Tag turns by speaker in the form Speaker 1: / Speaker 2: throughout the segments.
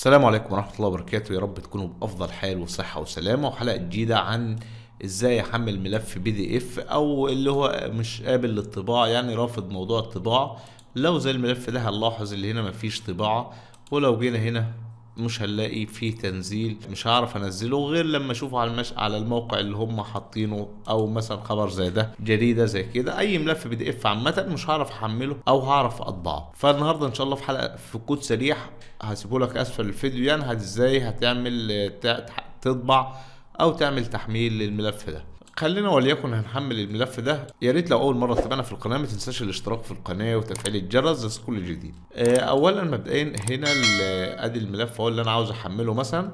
Speaker 1: السلام عليكم ورحمة الله وبركاته يا رب تكونوا بأفضل حال وصحة وسلامة وحلقة جديدة عن ازاي احمل ملف بي دي اف او اللي هو مش قابل للطباعة يعني رافض موضوع الطباعة لو زي الملف ده هنلاحظ اللي هنا مفيش طباعة ولو جينا هنا مش هنلاقي فيه تنزيل مش هعرف انزله غير لما اشوفه على المش... على الموقع اللي هم حاطينه او مثلا خبر زي ده جريده زي كده اي ملف بي دي اف عامه مش هعرف احمله او هعرف اطبعه فالنهارده ان شاء الله في حلقه في كود سريع هسيبه لك اسفل الفيديو يعني ازاي هتعمل آه، تطبع او تعمل تحميل للملف ده خلينا وليكن هنحمل الملف ده يا ريت لو اول مره تتابعنا في القناه ما تنساش الاشتراك في القناه وتفعيل الجرس لتشوف كل جديد آه، اولا مبدئيا هنا ادي الملف هو اللي انا عاوز احمله مثلا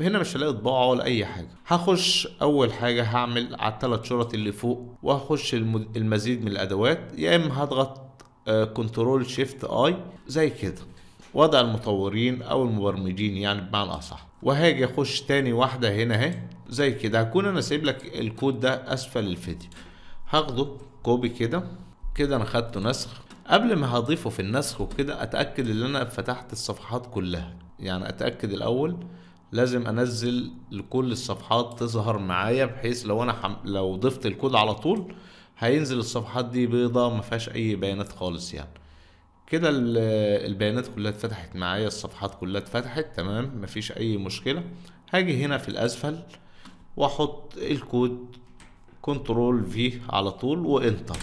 Speaker 1: هنا مش هلاقي طباعه ولا اي حاجه هخش اول حاجه هعمل على الثلاث شرط اللي فوق وهخش المزيد من الادوات يا اما هضغط كنترول شيفت اي زي كده وضع المطورين او المبرمجين يعني بمعنى اصح وهاجي اخش تاني واحده هنا اهي زي كده هكون انا سايب لك الكود ده اسفل الفيديو هاخده كوبي كده كده انا خدته نسخ قبل ما هضيفه في النسخ وكده اتاكد ان انا فتحت الصفحات كلها يعني اتاكد الاول لازم انزل لكل الصفحات تظهر معايا بحيث لو انا حم... لو ضفت الكود على طول هينزل الصفحات دي بيضة ما فيهاش اي بيانات خالص يعني كده البيانات كلها اتفتحت معايا الصفحات كلها اتفتحت تمام مفيش اي مشكله هاجي هنا في الاسفل واحط الكود كنترول في على طول وانتر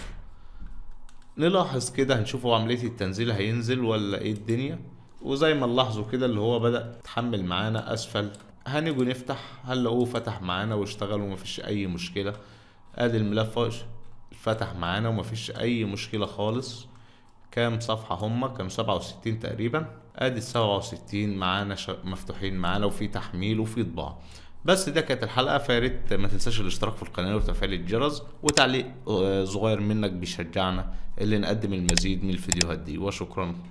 Speaker 1: نلاحظ كده هنشوفوا عملية التنزيل هينزل ولا ايه الدنيا وزي ما نلاحظوا كده اللي هو بدأ يتحمل معانا اسفل هنيجي نفتح هنلاقوه فتح معانا واشتغل ومفيش اي مشكلة ادي الملف فتح معانا ومفيش اي مشكلة خالص كام صفحة هما كانوا سبعة وستين تقريبا ادي السبعة وستين معانا مفتوحين معانا وفي تحميل وفي طباعة بس ده كانت الحلقه فياريت ما تنساش الاشتراك في القناه وتفعيل الجرس وتعليق آه، صغير منك بيشجعنا اللي نقدم المزيد من الفيديوهات دي وشكرا